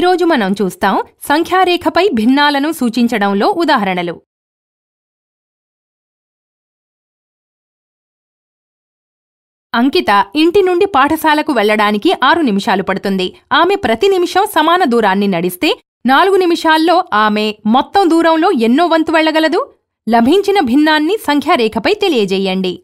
ఈరోజు మనం చూస్తాం సంఖ్యారేఖపై భిన్నాలను సూచించడంలో ఉదాహరణలు అంకిత ఇంటి నుండి పాఠశాలకు వెళ్లడానికి ఆరు నిమిషాలు పడుతుంది ఆమె ప్రతి నిమిషం సమాన దూరాన్ని నడిస్తే నాలుగు నిమిషాల్లో ఆమె మొత్తం దూరంలో ఎన్నో వంతు వెళ్లగలదు లభించిన భిన్నాన్ని సంఖ్యారేఖపై తెలియజేయండి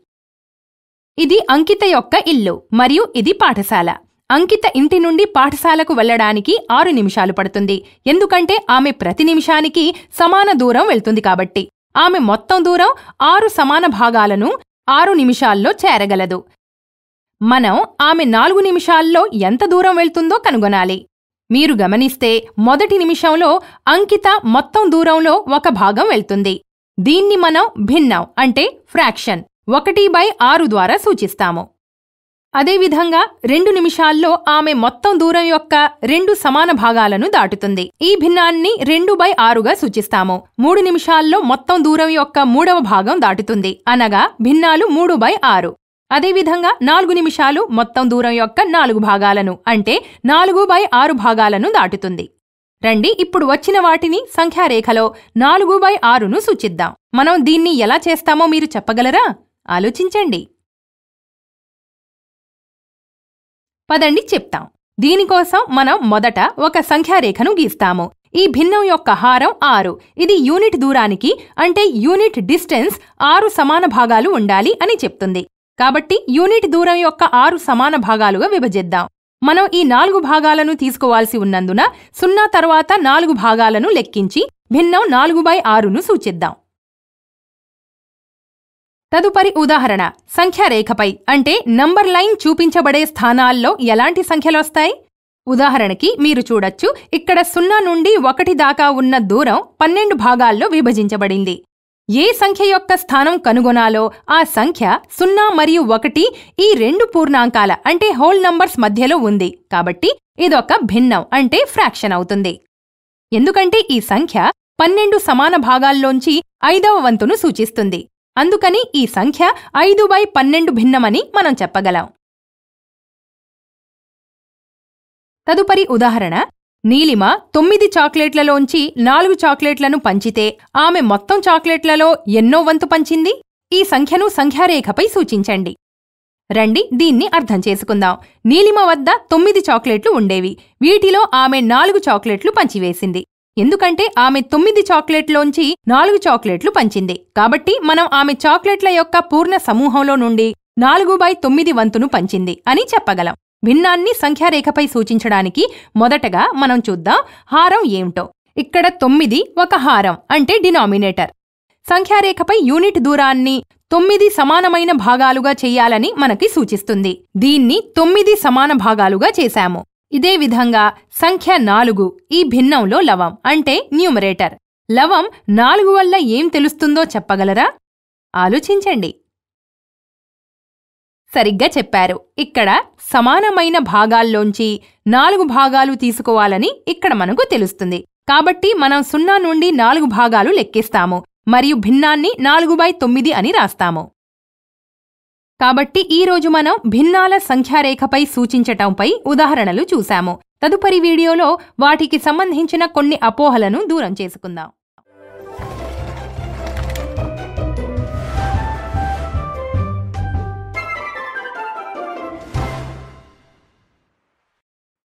ఇది అంకిత యొక్క ఇల్లు మరియు ఇది పాఠశాల అంకిత ఇంటి నుండి పాఠశాలకు వెళ్లడానికి ఆరు నిమిషాలు పడుతుంది ఎందుకంటే ఆమె ప్రతి నిమిషానికి సమాన దూరం వెళ్తుంది కాబట్టి ఆమె మొత్తం దూరం ఆరు సమాన భాగాలను ఆరు నిమిషాల్లో చేరగలదు మనం ఆమె నాలుగు నిమిషాల్లో ఎంత దూరం వెళ్తుందో కనుగొనాలి మీరు గమనిస్తే మొదటి నిమిషంలో అంకిత మొత్తం దూరంలో ఒక భాగం వెళ్తుంది దీన్ని మనం భిన్నం అంటే ఫ్రాక్షన్ ఒకటి బై ఆరు ద్వారా సూచిస్తాము అదేవిధంగా రెండు నిమిషాల్లో ఆమె మొత్తం దూరం యొక్క రెండు సమాన భాగాలను దాటుతుంది ఈ భిన్నాన్ని రెండు బై ఆరుగా సూచిస్తాము మూడు నిమిషాల్లో మొత్తం దూరం యొక్క మూడవ భాగం దాటుతుంది అనగా భిన్నాలు మూడు బై ఆరు అదేవిధంగా నాలుగు నిమిషాలు మొత్తం దూరం యొక్క నాలుగు భాగాలను అంటే నాలుగు బై ఆరు భాగాలను దాటుతుంది రండి ఇప్పుడు వచ్చిన వాటిని సంఖ్యారేఖలో నాలుగు బై ఆరును సూచిద్దాం మనం దీన్ని ఎలా చేస్తామో మీరు చెప్పగలరా ఆలోచించండి పదండి చెప్తాం దీనికోసం మనం మొదట ఒక సంఖ్యారేఖను గీస్తాము ఈ భిన్నం యొక్క హారం ఆరు ఇది యూనిట్ దూరానికి అంటే యూనిట్ డిస్టెన్స్ ఆరు సమాన భాగాలు ఉండాలి అని చెప్తుంది కాబట్టి యూనిట్ దూరం యొక్క ఆరు సమాన భాగాలుగా విభజిద్దాం మనం ఈ నాలుగు భాగాలను తీసుకోవాల్సి ఉన్నందున సున్నా తర్వాత నాలుగు భాగాలను లెక్కించి భిన్నం నాలుగు బై ఆరును సూచిద్దాం తదుపరి ఉదాహరణ సంఖ్యారేఖపై అంటే నంబర్ లైన్ చూపించబడే స్థానాల్లో ఎలాంటి సంఖ్యలొస్తాయి ఉదాహరణకి మీరు చూడొచ్చు ఇక్కడ సున్నా నుండి ఒకటి దాకా ఉన్న దూరం పన్నెండు భాగాల్లో విభజించబడింది ఏ సంఖ్య యొక్క స్థానం కనుగొనాలో ఆ సంఖ్య సున్నా మరియు ఒకటి ఈ రెండు పూర్ణాంకాల అంటే హోల్ నంబర్స్ మధ్యలో ఉంది కాబట్టి ఇదొక భిన్నం అంటే ఫ్రాక్షన్ అవుతుంది ఎందుకంటే ఈ సంఖ్య పన్నెండు సమాన భాగాల్లోంచి ఐదవ వంతును సూచిస్తుంది అందుకని ఈ సంఖ్య ఐదు బై పన్నెండు భిన్నమని మనం చెప్పగలం తదుపరి ఉదాహరణ నీలిమ తొమ్మిది చాక్లెట్లలోంచి నాలుగు చాక్లెట్లను పంచితే ఆమె మొత్తం చాక్లెట్లలో ఎన్నో వంతు పంచింది ఈ సంఖ్యను సంఖ్యారేఖపై సూచించండి రండి దీన్ని అర్థం చేసుకుందాం నీలిమ వద్ద తొమ్మిది చాక్లెట్లు ఉండేవి వీటిలో ఆమె నాలుగు చాక్లెట్లు పంచివేసింది ఎందుకంటే ఆమె తొమ్మిది చాక్లెట్లోంచి నాలుగు చాక్లెట్లు పంచింది కాబట్టి మనం ఆమె చాక్లెట్ల యొక్క పూర్ణ సమూహంలో నుండి నాలుగు బై తొమ్మిది వంతును పంచింది అని చెప్పగలం భిన్నాన్ని సంఖ్యారేఖపై సూచించడానికి మొదటగా మనం చూద్దాం హారం ఏమిటో ఇక్కడ తొమ్మిది ఒక హారం అంటే డినామినేటర్ సంఖ్యారేఖపై యూనిట్ దూరాన్ని తొమ్మిది సమానమైన భాగాలుగా చేయాలని మనకి సూచిస్తుంది దీన్ని తొమ్మిది సమాన భాగాలుగా చేశాము ఇదే విధంగా సంఖ్య నాలుగు ఈ భిన్నంలో లవం అంటే న్యూమరేటర్ లవం నాలుగు వల్ల ఏం తెలుస్తుందో చెప్పగలరా ఆలోచించండి సరిగ్గా చెప్పారు ఇక్కడ సమానమైన భాగాల్లోంచి నాలుగు భాగాలు తీసుకోవాలని ఇక్కడ మనకు తెలుస్తుంది కాబట్టి మనం సున్నా నుండి నాలుగు భాగాలు లెక్కిస్తాము మరియు భిన్నాన్ని నాలుగు బై తొమ్మిది అని రాస్తాము కాబట్టి ఈ రోజు మనం భిన్నాల సంఖ్యారేఖపై సూచించటంపై ఉదాహరణలు చూశాము తదుపరి వీడియోలో వాటికి సంబంధించిన కొన్ని అపోహలను దూరం చేసుకుందాం